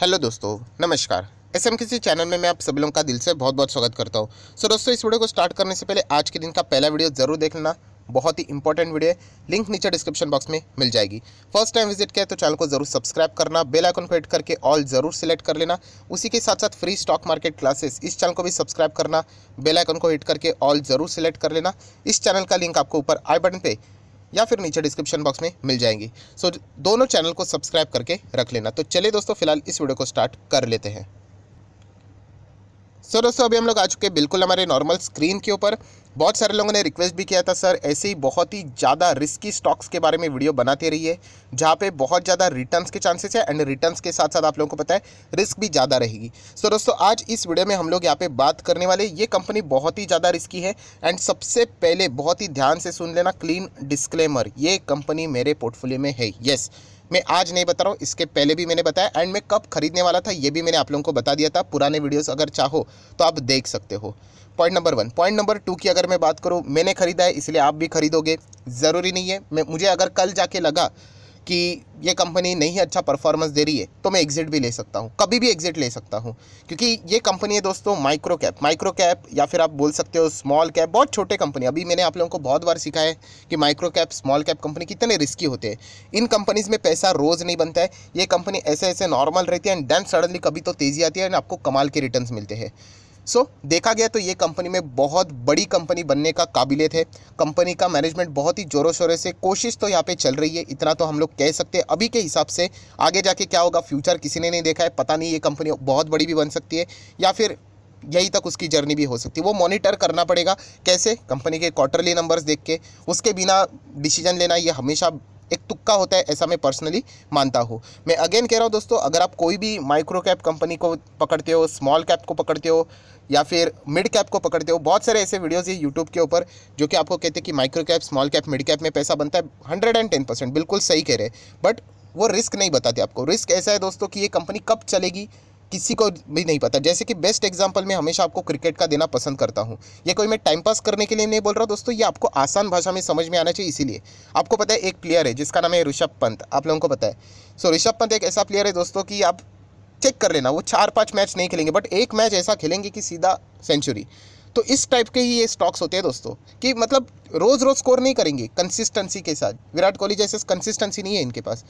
hello दोस्तों नमस्कार S M किसी चैनल में मैं आप सभी लोगों का दिल से बहुत बहुत स्वागत करता हूँ सो दोस्तों इस वीडियो को स्टार्ट करने से पहले आज के दिन का पहला वीडियो ज़रूर देख लेना बहुत ही इंपॉर्टेंट वीडियो है लिंक नीचे डिस्क्रिप्शन बॉक्स में मिल जाएगी फर्स्ट टाइम विजिट किया तो चैनल को जरूर सब्सक्राइब करना बेल आइकन को हिट करके ऑल जरूर सिलेक्ट कर लेना उसी के साथ साथ फ्री स्टॉक मार्केट क्लासेस इस चैनल को भी सब्सक्राइब करना बेल आइकन को हिट करके ऑल जरूर सिलेक्ट कर लेना इस चैनल का लिंक आपको ऊपर आई बटन पर या फिर नीचे डिस्क्रिप्शन बॉक्स में मिल जाएंगी सो so, दोनों चैनल को सब्सक्राइब करके रख लेना तो चलिए दोस्तों फिलहाल इस वीडियो को स्टार्ट कर लेते हैं सो so, दोस्तों अभी हम लोग आ चुके हैं बिल्कुल हमारे नॉर्मल स्क्रीन के ऊपर बहुत सारे लोगों ने रिक्वेस्ट भी किया था सर ऐसे ही बहुत ही ज़्यादा रिस्की स्टॉक्स के बारे में वीडियो बनाते रहिए जहाँ पे बहुत ज़्यादा रिटर्न्स के चांसेस है एंड रिटर्न्स के साथ साथ आप लोगों को पता है रिस्क भी ज़्यादा रहेगी सो so, दोस्तों आज इस वीडियो में हम लोग यहाँ पे बात करने वाले ये कंपनी बहुत ही ज़्यादा रिस्की है एंड सबसे पहले बहुत ही ध्यान से सुन लेना क्लीन डिस्क्लेमर ये कंपनी मेरे पोर्टफोलियो में है येस मैं आज नहीं बता रहा हूँ इसके पहले भी मैंने बताया एंड मैं कब खरीदने वाला था ये भी मैंने आप लोगों को बता दिया था पुराने वीडियोस अगर चाहो तो आप देख सकते हो point number one point number two की अगर मैं बात करूँ मैंने ख़रीदा है इसलिए आप भी ख़रीदोगे ज़रूरी नहीं है मैं मुझे अगर कल जाके लगा कि ये कंपनी नहीं अच्छा परफॉर्मेंस दे रही है तो मैं एग्जिट भी ले सकता हूँ कभी भी एग्जिट ले सकता हूँ क्योंकि ये कंपनी है दोस्तों माइक्रो कैप माइक्रो कैप या फिर आप बोल सकते हो स्मॉल कैप बहुत छोटे कंपनी अभी मैंने आप लोगों को बहुत बार सिखाया है कि micro cap small cap company कितने रिस्की होते हैं इन कंपनीज़ में पैसा रोज़ नहीं बनता है ये कंपनी ऐसे ऐसे नॉर्मल रहती है एंड देन सडनली कभी तो तेज़ी आती है एंड आपको कमाल के रिटर्न मिलते हैं सो so, देखा गया तो ये कंपनी में बहुत बड़ी कंपनी बनने का काबिलियत है कंपनी का मैनेजमेंट बहुत ही ज़ोरों शोरों से कोशिश तो यहाँ पे चल रही है इतना तो हम लोग कह सकते हैं अभी के हिसाब से आगे जाके क्या होगा फ्यूचर किसी ने नहीं देखा है पता नहीं ये कंपनी बहुत बड़ी भी बन सकती है या फिर यहीं तक उसकी जर्नी भी हो सकती है वो मॉनिटर करना पड़ेगा कैसे कंपनी के क्वार्टरली नंबर्स देख के उसके बिना डिसीजन लेना ये हमेशा एक तुक्का होता है ऐसा मैं पर्सनली मानता हूँ मैं अगेन कह रहा हूँ दोस्तों अगर आप कोई भी माइक्रो कैप कंपनी को पकड़ते हो स्मॉल कैप को पकड़ते हो या फिर मिड कैप को पकड़ते हो बहुत सारे ऐसे वीडियोज़ हैं यूट्यूब के ऊपर जो कि आपको कहते हैं कि micro cap small cap mid cap में पैसा बनता है हंड्रेड एंड टेन परसेंट बिल्कुल सही कह रहे हैं बट वो रिस्क नहीं बताते आपको रिस्क ऐसा है दोस्तों कि ये कंपनी कब चलेगी किसी को भी नहीं पता जैसे कि बेस्ट एग्जाम्पल मैं हमेशा आपको क्रिकेट का देना पसंद करता हूँ ये कोई मैं टाइम पास करने के लिए नहीं बोल रहा दोस्तों ये आपको आसान भाषा में समझ में आना चाहिए इसीलिए आपको पता है एक प्लेयर है जिसका नाम है ऋषभ पंत आप लोगों को पता है सो ऋषभ पंत एक ऐसा प्लेयर है दोस्तों कि आप चेक कर लेना वो चार पाँच मैच नहीं खेलेंगे बट एक मैच ऐसा खेलेंगे कि सीधा सेंचुरी तो इस टाइप के ही ये स्टॉक्स होते हैं दोस्तों कि मतलब रोज़ रोज़ स्कोर नहीं करेंगे कंसिस्टेंसी के साथ विराट कोहली जैसे कंसिस्टेंसी नहीं है इनके पास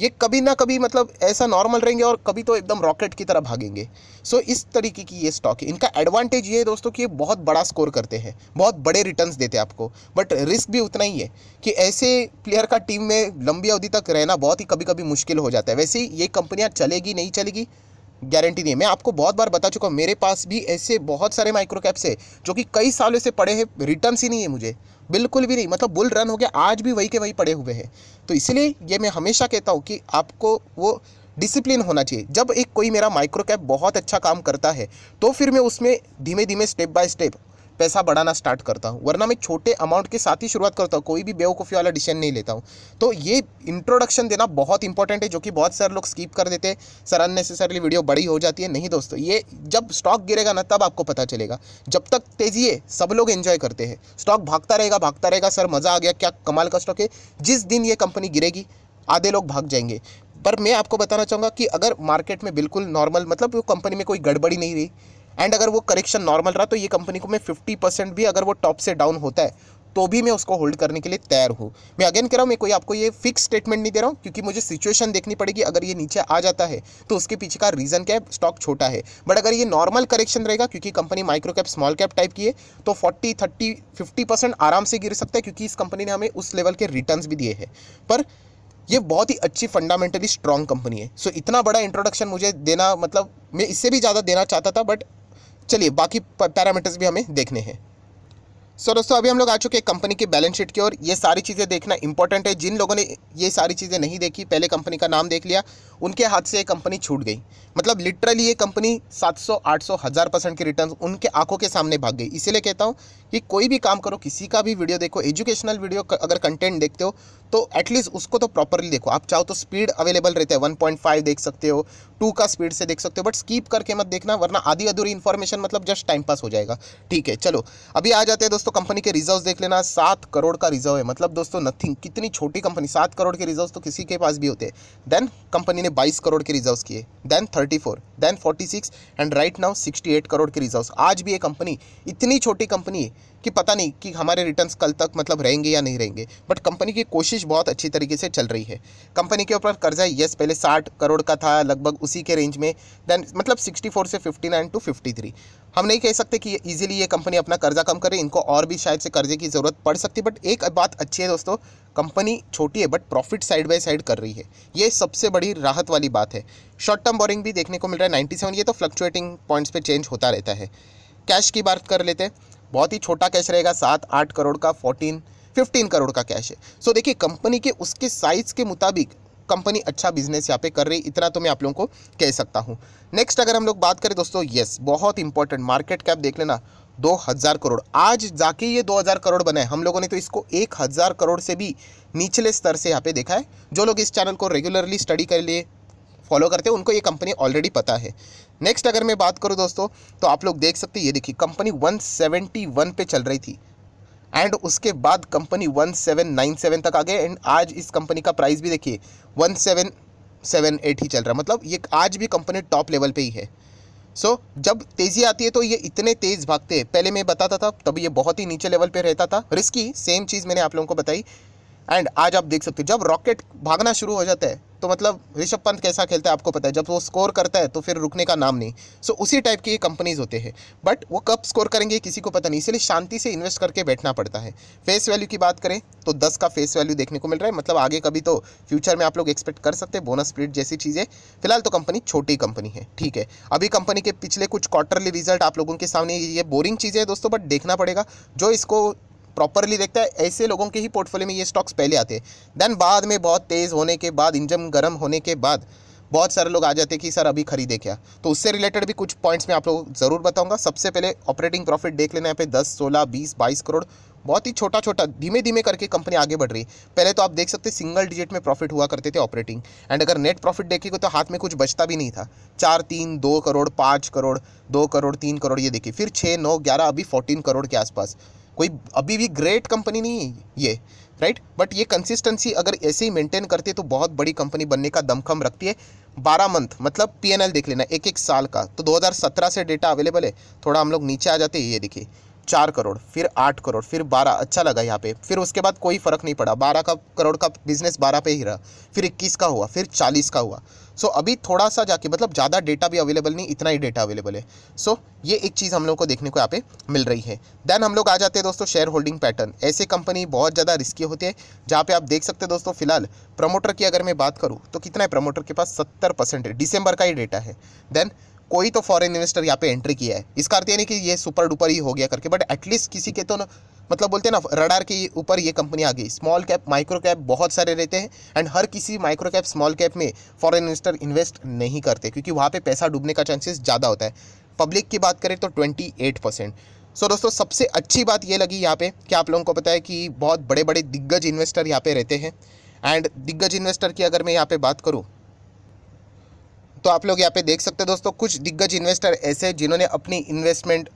ये कभी ना कभी मतलब ऐसा नॉर्मल रहेंगे और कभी तो एकदम रॉकेट की तरह भागेंगे सो so, इस तरीके की ये स्टॉक है इनका एडवांटेज ये है दोस्तों कि ये बहुत बड़ा स्कोर करते हैं बहुत बड़े रिटर्न्स देते हैं आपको बट रिस्क भी उतना ही है कि ऐसे प्लेयर का टीम में लंबी अवधि तक रहना बहुत ही कभी कभी मुश्किल हो जाता है वैसे ही ये कंपनियाँ चलेगी नहीं चलेगी गारंटी नहीं है मैं आपको बहुत बार बता चुका हूँ मेरे पास भी ऐसे बहुत सारे माइक्रो कैप्स है जो कि कई सालों से पड़े हैं रिटर्न ही नहीं है मुझे बिल्कुल भी नहीं मतलब बुल रन हो गया आज भी वही के वही पड़े हुए हैं तो इसलिए ये मैं हमेशा कहता हूँ कि आपको वो डिसिप्लिन होना चाहिए जब एक कोई मेरा माइक्रो कैप बहुत अच्छा काम करता है तो फिर मैं उसमें धीमे धीमे स्टेप बाय स्टेप पैसा बढ़ाना स्टार्ट करता हूँ वरना मैं छोटे अमाउंट के साथ ही शुरुआत करता हूँ कोई भी बेवकूफ़ी वाला डिसीजन नहीं लेता हूँ तो ये इंट्रोडक्शन देना बहुत इंपॉर्टेंट है जो कि बहुत सारे लोग स्कीप कर देते हैं सर अननेसेसरली वीडियो बड़ी हो जाती है नहीं दोस्तों ये जब स्टॉक गिरेगा ना तब आपको पता चलेगा जब तक तेज़ी है सब लोग एंजॉय करते हैं स्टॉक भागता रहेगा भागता रहेगा सर मज़ा आ गया क्या कमाल का स्टॉक है जिस दिन ये कंपनी गिरेगी आधे लोग भाग जाएंगे पर मैं आपको बताना चाहूँगा कि अगर मार्केट में बिल्कुल नॉर्मल मतलब वो कंपनी में कोई गड़बड़ी नहीं रही एंड अगर वो करेक्शन नॉर्मल रहा तो ये कंपनी को मैं फिफ्टी परसेंट भी अगर वो टॉप से डाउन होता है तो भी मैं उसको होल्ड करने के लिए तैयार हूँ मैं अगेन कह रहा हूँ मैं कोई आपको ये फिक्स स्टेटमेंट नहीं दे रहा हूँ क्योंकि मुझे सिचुएशन देखनी पड़ेगी अगर ये नीचे आ जाता है तो उसके पीछे का रीज़न क्या है स्टॉक छोटा है बट अगर ये नॉर्मल करेक्शन रहेगा क्योंकि company micro cap small cap type की है तो फोर्टी थर्टी फिफ्टी परसेंट आराम से गिर सकता है क्योंकि इस कंपनी ने हमें उस लेवल के रिटर्न भी दिए हैं पर ये बहुत ही अच्छी फंडामेंटली स्ट्रॉन्ग कंपनी है सो so, इतना बड़ा इंट्रोडक्शन मुझे देना मतलब मैं इससे भी ज़्यादा देना चाहता था बट चलिए बाकी पैरामीटर्स भी हमें देखने हैं सो so, दोस्तों अभी हम लोग आ चुके हैं कंपनी की बैलेंस शीट की ओर ये सारी चीज़ें देखना इंपॉर्टेंट है जिन लोगों ने ये सारी चीज़ें नहीं देखी पहले कंपनी का नाम देख लिया उनके हाथ से ये कंपनी छूट गई मतलब लिटरली ये कंपनी 700, 800, हज़ार परसेंट की रिटर्न उनके आंखों के सामने भाग गई इसीलिए कहता हूँ कि कोई भी काम करो किसी का भी वीडियो देखो एजुकेशनल वीडियो अगर कंटेंट देखते हो तो एटलीस्ट उसको तो प्रॉपरली देखो आप चाहो तो स्पीड अवेलेबल रहता है फाइव देख सकते हो टू का स्पीड से देख सकते हो बट स्कीप करके मत देखना वरना आधी अधूरी इन्फॉर्मेशन मतलब जस्ट टाइम पास हो जाएगा ठीक है चलो अभी आ जाते हैं दोस्तों कंपनी के रिजर्व देख लेना सात करोड़ का रिजर्व है मतलब दोस्तों नथिंग कितनी छोटी कंपनी सात करोड़ के रिजर्व तो किसी के पास भी होते हैं देन कंपनी ने बाईस करोड़ के रिजर्व किए then thirty four then forty six and right now sixty eight crore के रिजर्व आज भी ये कंपनी इतनी छोटी कंपनी है कि पता नहीं कि हमारे रिटर्न्स कल तक मतलब रहेंगे या नहीं रहेंगे बट कंपनी की कोशिश बहुत अच्छी तरीके से चल रही है कंपनी के ऊपर कर्जा येस पहले साठ करोड़ का था लगभग उसी के रेंज में देन मतलब सिक्सटी फोर से fifty nine to fifty three हम नहीं कह सकते कि ईजिली ये कंपनी अपना कर्जा कम करे इनको और भी शायद से कर्जे की ज़रूरत पड़ सकती है बट एक बात अच्छी है दोस्तों कंपनी छोटी है but profit side by side कर रही है ये सबसे बड़ी राहत वाली बात है शॉर्ट टर्म बोरिंग भी देखने को मिल रहा है नाइन्टी ये तो फ्लक्चुएटिंग पॉइंट्स पर चेंज होता रहता है कैश की बात कर लेते हैं बहुत ही छोटा कैश रहेगा सात आठ करोड़ का फोर्टीन फिफ्टीन करोड़ का कैश है सो देखिए कंपनी के उसके साइज़ के मुताबिक कंपनी अच्छा बिजनेस यहाँ पे कर रही इतना तो मैं आप लोगों को कह सकता हूँ नेक्स्ट अगर हम लोग बात करें दोस्तों येस बहुत इंपॉर्टेंट मार्केट कैप देख लेना दो हज़ार करोड़ आज जाके ये दो हज़ार करोड़ बना है हम लोगों ने तो इसको एक हज़ार करोड़ से भी निचले स्तर से यहाँ पे देखा है जो लोग इस चैनल को रेगुलरली स्टडी कर लिए फॉलो करते हैं उनको ये कंपनी ऑलरेडी पता है नेक्स्ट अगर मैं बात करूँ दोस्तों तो आप लोग देख सकते हैं ये देखिए कंपनी 171 पे चल रही थी एंड उसके बाद कंपनी 1797 तक आ गए एंड आज इस कंपनी का प्राइस भी देखिए 1778 ही चल रहा है मतलब ये आज भी कंपनी टॉप लेवल पे ही है सो so, जब तेज़ी आती है तो ये इतने तेज़ भागते हैं पहले मैं बताता था तब ये बहुत ही नीचे लेवल पे रहता था रिस्की सेम चीज़ मैंने आप लोगों को बताई एंड आज आप देख सकते हो जब रॉकेट भागना शुरू हो जाता है तो मतलब ऋषभ पंत कैसा खेलता है आपको पता है जब वो स्कोर करता है तो फिर रुकने का नाम नहीं सो so, उसी टाइप की ये कंपनीज होते हैं बट वो कब स्कोर करेंगे किसी को पता नहीं इसलिए शांति से इन्वेस्ट करके बैठना पड़ता है फेस वैल्यू की बात करें तो दस का फेस वैल्यू देखने को मिल रहा है मतलब आगे कभी तो फ्यूचर में आप लोग एक्सपेक्ट कर सकते हैं बोनस स्प्लिट जैसी चीज़ें फिलहाल तो कंपनी छोटी कंपनी है ठीक है अभी कंपनी के पिछले कुछ क्वार्टरली रिजल्ट आप लोगों के सामने ये बोरिंग चीज़ें है दोस्तों बट देखना पड़ेगा जो इसको प्रॉपरली देखता है ऐसे लोगों के ही पोर्टफोलियो में ये स्टॉक्स पहले आते हैं देन बाद में बहुत तेज़ होने के बाद इंजन गर्म होने के बाद बहुत सारे लोग आ जाते हैं कि सर अभी खरीदे क्या तो उससे रिलेटेड भी कुछ पॉइंट्स मैं आप लोग ज़रूर बताऊंगा सबसे पहले ऑपरेटिंग प्रॉफिट देख लेना यहाँ पे 10, 16, 20, 22 करोड़ बहुत ही छोटा छोटा धीमे धीमे करके कंपनी आगे बढ़ रही पहले तो आप देख सकते सिंगल डिजिट में प्रॉफिट हुआ करते थे ऑपरेटिंग एंड अगर नेट प्रॉफिट देखेगा तो हाथ में कुछ बचता भी नहीं था चार तीन दो करोड़ पाँच करोड़ दो करोड़ तीन करोड़ ये देखिए फिर छः नौ ग्यारह अभी फोर्टीन करोड़ के आसपास कोई अभी भी ग्रेट कंपनी नहीं है ये राइट बट ये कंसिस्टेंसी अगर ऐसे ही मेंटेन करती है तो बहुत बड़ी कंपनी बनने का दमखम रखती है बारह मंथ मतलब पीएनएल देख लेना एक एक साल का तो 2017 से डेटा अवेलेबल है थोड़ा हम लोग नीचे आ जाते हैं ये देखिए चार करोड़ फिर आठ करोड़ फिर बारह अच्छा लगा यहाँ पे फिर उसके बाद कोई फ़र्क नहीं पड़ा बारह का करोड़ का बिजनेस बारह पे ही रहा फिर इक्कीस का हुआ फिर चालीस का हुआ सो so, अभी थोड़ा सा जाके मतलब ज़्यादा डेटा भी अवेलेबल नहीं इतना ही डेटा अवेलेबल है सो so, ये एक चीज़ हम लोग को देखने को यहाँ पे मिल रही है देन हम लोग आ जाते हैं दोस्तों शेयर होल्डिंग पैटर्न ऐसे कंपनी बहुत ज़्यादा रिस्की होती है जहाँ पे आप देख सकते हैं दोस्तों फिलहाल प्रमोटर की अगर मैं बात करूँ तो कितना है प्रमोटर के पास सत्तर परसेंट है डिसम्बर का ही डेटा है देन कोई तो फॉरेन इन्वेस्टर यहाँ पे एंट्री किया है इसका अर्थ यानी कि ये सुपर डुपर ही हो गया करके बट एटलीस्ट किसी के तो न, मतलब बोलते हैं ना रडार के ऊपर ये कंपनी आ गई स्मॉल कैप माइक्रो कैप बहुत सारे रहते हैं एंड हर किसी माइक्रो कैप स्मॉल कैप में फॉरेन इन्वेस्टर इन्वेस्ट नहीं करते क्योंकि वहाँ पर पैसा डूबने का चांसेस ज़्यादा होता है पब्लिक की बात करें तो twenty eight percent so so, दोस्तों सबसे अच्छी बात ये लगी यहाँ पे कि आप लोगों को पता है कि बहुत बड़े बड़े दिग्गज इन्वेस्टर यहाँ पे रहते हैं एंड दिग्गज इन्वेस्टर की अगर मैं यहाँ पे बात करूँ तो आप लोग यहाँ पे देख सकते हैं दोस्तों कुछ दिग्गज इन्वेस्टर ऐसे जिन्होंने अपनी इन्वेस्टमेंट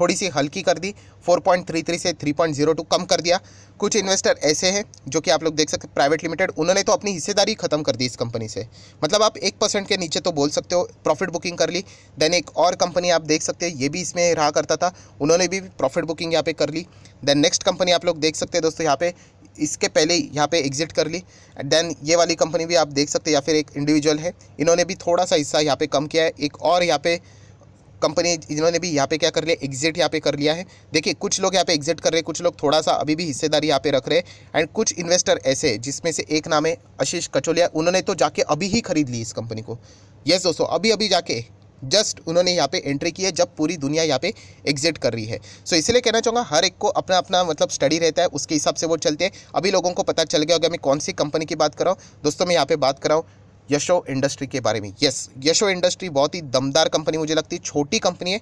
थोड़ी सी हल्की कर दी 4.33 से 3.02 कम कर दिया कुछ इन्वेस्टर ऐसे हैं जो कि आप लोग देख सकते प्राइवेट लिमिटेड उन्होंने तो अपनी हिस्सेदारी ख़त्म कर दी इस कंपनी से मतलब आप एक परसेंट के नीचे तो बोल सकते हो प्रॉफिट बुकिंग कर ली देन एक और कंपनी आप देख सकते हो ये भी इसमें रहा करता था उन्होंने भी प्रॉफिट बुकिंग यहाँ पे कर ली देन नेक्स्ट कंपनी आप लोग देख सकते हैं दोस्तों यहाँ पे इसके पहले यहाँ पे एग्जिट कर ली देन ये वाली कंपनी भी आप देख सकते हैं या फिर एक इंडिविजुअल है इन्होंने भी थोड़ा सा हिस्सा यहाँ पे कम किया है एक और यहाँ पे कंपनी इन्होंने भी यहाँ पे क्या कर लिया एग्जिट यहाँ पे कर लिया है देखिए कुछ लोग यहाँ पे एग्जिट कर रहे हैं कुछ लोग थोड़ा सा अभी भी हिस्सेदारी यहाँ पे रख रहे हैं एंड कुछ इन्वेस्टर ऐसे जिसमें से एक नाम है आशीष कचोलिया उन्होंने तो जाके अभी ही खरीद ली इस कंपनी को येस दोस्तों अभी अभी जाके जस्ट उन्होंने यहाँ पे एंट्री की है जब पूरी दुनिया यहाँ पे एग्जिट कर रही है सो so, इसलिए कहना चाहूँगा हर एक को अपना अपना मतलब स्टडी रहता है उसके हिसाब से वो चलते हैं अभी लोगों को पता चल गया होगा मैं कौन सी कंपनी की बात कर रहा हूँ दोस्तों मैं यहाँ पे बात कर रहा हूँ यशो इंडस्ट्री के बारे में यस यशो इंडस्ट्री बहुत ही दमदार कंपनी मुझे लगती है छोटी कंपनी है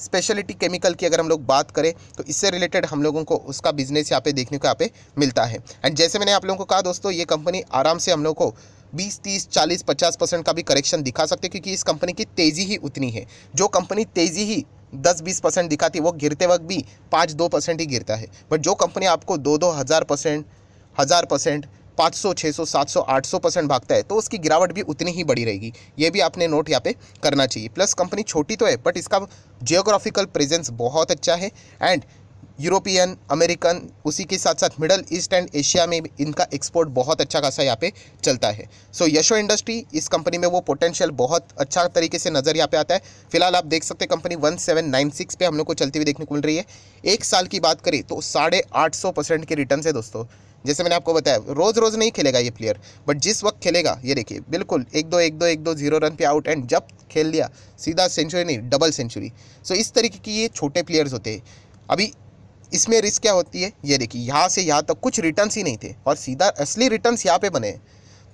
स्पेशलिटी केमिकल की अगर हम लोग बात करें तो इससे रिलेटेड हम लोगों को उसका बिजनेस यहाँ पे देखने को यहाँ पे मिलता है एंड जैसे मैंने आप लोगों को कहा दोस्तों ये कंपनी आराम से हम लोग को बीस तीस चालीस पचास परसेंट का भी करेक्शन दिखा सकते क्योंकि इस कंपनी की तेज़ी ही उतनी है जो कंपनी तेज़ी ही दस बीस परसेंट दिखाती है वो गिरते वक्त भी पाँच दो परसेंट ही गिरता है बट जो कंपनी आपको दो दो हज़ार परसेंट हज़ार परसेंट पाँच सौ छः सौ सात सौ आठ सौ परसेंट भागता है तो उसकी गिरावट भी उतनी ही बड़ी रहेगी ये भी आपने नोट यहाँ पे करना चाहिए प्लस कंपनी छोटी तो है बट इसका जियोग्राफिकल प्रेजेंस बहुत अच्छा है एंड यूरोपियन अमेरिकन उसी के साथ साथ मिडल ईस्ट एंड एशिया में इनका एक्सपोर्ट बहुत अच्छा खासा यहाँ पे चलता है सो so, यशो इंडस्ट्री इस कंपनी में वो पोटेंशियल बहुत अच्छा तरीके से नज़र यहाँ पे आता है फिलहाल आप देख सकते हैं कंपनी 1796 पे हम लोग को चलती हुई देखने को मिल रही है एक साल की बात करें तो साढ़े आठ सौ परसेंट के रिटर्न है दोस्तों जैसे मैंने आपको बताया रोज़ रोज़ नहीं खेलेगा ये प्लेयर बट जिस वक्त खेलेगा ये देखिए बिल्कुल एक दो एक दो एक दो जीरो रन पे आउट एंड जब खेल लिया सीधा सेंचुरी नहीं डबल सेंचुरी सो इस तरीके की ये छोटे प्लेयर्स होते हैं अभी इसमें रिस्क क्या होती है ये देखिए यहाँ से यहाँ तक कुछ रिटर्न्स ही नहीं थे और सीधा असली रिटर्न्स यहाँ पे बने हैं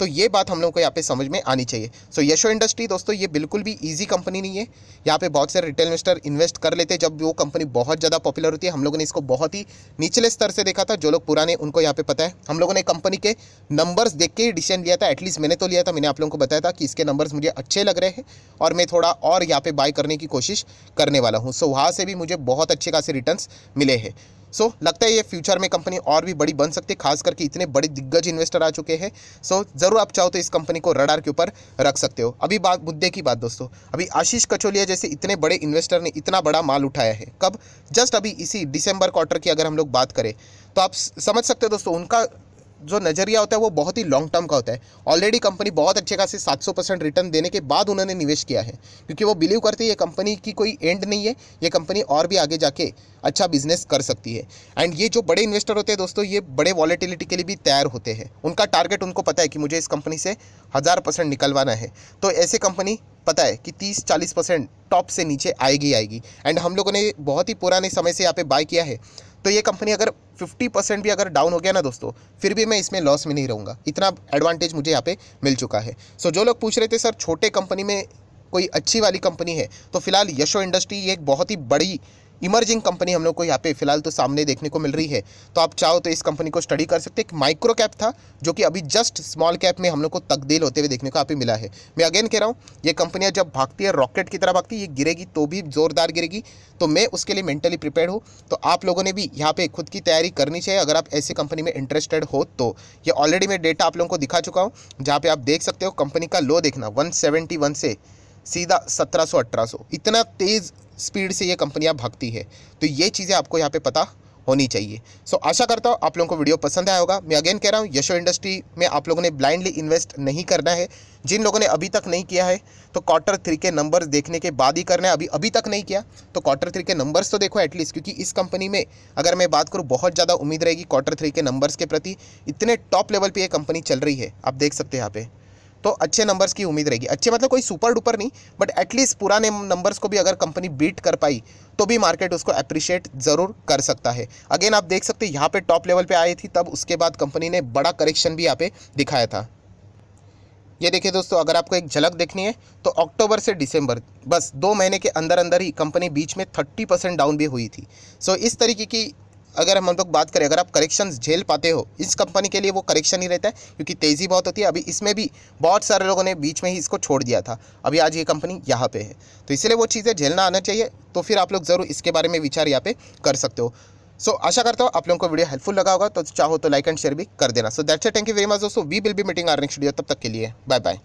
तो ये बात हम लोगों को यहाँ पे समझ में आनी चाहिए सो so, यशो इंडस्ट्री दोस्तों ये बिल्कुल भी ईजी कंपनी नहीं है यहाँ पे बहुत सारे रिटेल इन्वेस्टर इन्वेस्ट कर लेते हैं जब वो कंपनी बहुत ज़्यादा पॉपुलर होती है हम लोगों ने इसको बहुत ही निचले स्तर से देखा था जो लोग पुराने उनको यहाँ पे पता है हम लोगों ने कंपनी के नंबर्स देख के डिसीजन लिया था एटलीस्ट मैंने तो लिया था मैंने आप लोगों को बताया था कि इसके नंबर्स मुझे अच्छे लग रहे हैं और मैं थोड़ा और यहाँ पर बाय करने की कोशिश करने वाला हूँ सो वहाँ से भी मुझे बहुत अच्छे खासे रिटर्न मिले हैं सो so, लगता है ये फ्यूचर में कंपनी और भी बड़ी बन सकती है खास करके इतने बड़े दिग्गज इन्वेस्टर आ चुके हैं सो so, ज़रूर आप चाहो तो इस कंपनी को रडार के ऊपर रख सकते हो अभी बात मुद्दे की बात दोस्तों अभी आशीष कचोलिया जैसे इतने बड़े इन्वेस्टर ने इतना बड़ा माल उठाया है कब जस्ट अभी इसी डिसम्बर क्वार्टर की अगर हम लोग बात करें तो आप समझ सकते हो दोस्तों उनका जो नज़रिया होता है वो बहुत ही लॉन्ग टर्म का होता है ऑलरेडी कंपनी बहुत अच्छे खासे 700 परसेंट रिटर्न देने के बाद उन्होंने निवेश किया है क्योंकि वो बिलीव करते हैं ये कंपनी की कोई एंड नहीं है ये कंपनी और भी आगे जाके अच्छा बिजनेस कर सकती है एंड ये जो बड़े इन्वेस्टर होते हैं दोस्तों ये बड़े वॉलेटिलिटी के लिए भी तैयार होते हैं उनका टारगेट उनको पता है कि मुझे इस कंपनी से हज़ार परसेंट निकलवाना है तो ऐसे कंपनी पता है कि 30-40 परसेंट टॉप से नीचे आएगी आएगी एंड हम लोगों ने बहुत ही पुराने समय से यहाँ पे बाय किया है तो ये कंपनी अगर 50 परसेंट भी अगर डाउन हो गया ना दोस्तों फिर भी मैं इसमें लॉस में नहीं रहूँगा इतना एडवांटेज मुझे यहाँ पे मिल चुका है सो जो लोग पूछ रहे थे सर छोटे कंपनी में कोई अच्छी वाली कंपनी है तो फिलहाल यशो इंडस्ट्री ये एक बहुत ही बड़ी इमर्जिंग कंपनी हम लोग को यहाँ पे फिलहाल तो सामने देखने को मिल रही है तो आप चाहो तो इस कंपनी को स्टडी कर सकते एक माइक्रो कैप था जो कि अभी जस्ट स्मॉल कैप में हम लोग को तकदील होते हुए देखने को आप मिला है मैं अगेन कह रहा हूँ ये कंपनियाँ जब भागती है रॉकेट की तरह भागती है ये गिरेगी तो भी ज़ोरदार गिरेगी तो मैं उसके लिए मेंटली प्रिपेयर हूँ तो आप लोगों ने भी यहाँ पर खुद की तैयारी करनी चाहिए अगर आप ऐसी कंपनी में इंटरेस्टेड हो तो ये ऑलरेडी मैं डेटा आप लोगों को दिखा चुका हूँ जहाँ पर आप देख सकते हो कंपनी का लो देखना वन से सीधा 1700 1800 इतना तेज़ स्पीड से ये कंपनियां भागती है तो ये चीज़ें आपको यहाँ पे पता होनी चाहिए सो आशा करता हूँ आप लोगों को वीडियो पसंद आया होगा मैं अगेन कह रहा हूँ यशो इंडस्ट्री में आप लोगों ने ब्लाइंडली इन्वेस्ट नहीं करना है जिन लोगों ने अभी तक नहीं किया है तो क्वार्टर थ्री के नंबर्स देखने के बाद ही करना है अभी अभी तक नहीं किया तो क्वार्टर थ्री के नंबर्स तो देखो एटलीस्ट क्योंकि इस कंपनी में अगर मैं बात करूँ बहुत ज़्यादा उम्मीद रहेगी क्वार्टर थ्री के नंबर्स के प्रति इतने टॉप लेवल पर यह कंपनी चल रही है आप देख सकते हैं यहाँ पर तो अच्छे नंबर्स की उम्मीद रहेगी अच्छे मतलब कोई सुपर डुपर नहीं बट एटलीस्ट पुराने नंबर्स को भी अगर कंपनी बीट कर पाई तो भी मार्केट उसको अप्रिशिएट ज़रूर कर सकता है अगेन आप देख सकते हैं यहाँ पे टॉप लेवल पे आई थी तब उसके बाद कंपनी ने बड़ा करेक्शन भी यहाँ पे दिखाया था ये देखिए दोस्तों अगर आपको एक झलक देखनी है तो अक्टूबर से दिसंबर बस दो महीने के अंदर अंदर ही कंपनी बीच में 30 परसेंट डाउन भी हुई थी सो so, इस तरीके की अगर हम लोग बात करें अगर आप करेक्शन झेल पाते हो इस कंपनी के लिए वो करेक्शन ही रहता है क्योंकि तेज़ी बहुत होती है अभी इसमें भी बहुत सारे लोगों ने बीच में ही इसको छोड़ दिया था अभी आज ये कंपनी यहाँ पे है तो इसलिए वो चीज़ें झेलना आना चाहिए तो फिर आप लोग ज़रूर इसके बारे में विचार यहाँ पर कर सकते हो सो so, आशा करता हूँ आप लोगों को वीडियो हेल्पफुल लगा होगा तो चाहो तो लाइक एंड शेयर भी कर देना so that's thank you very much दोस्तों we will be meeting our next video तब तक के लिए बाय बाय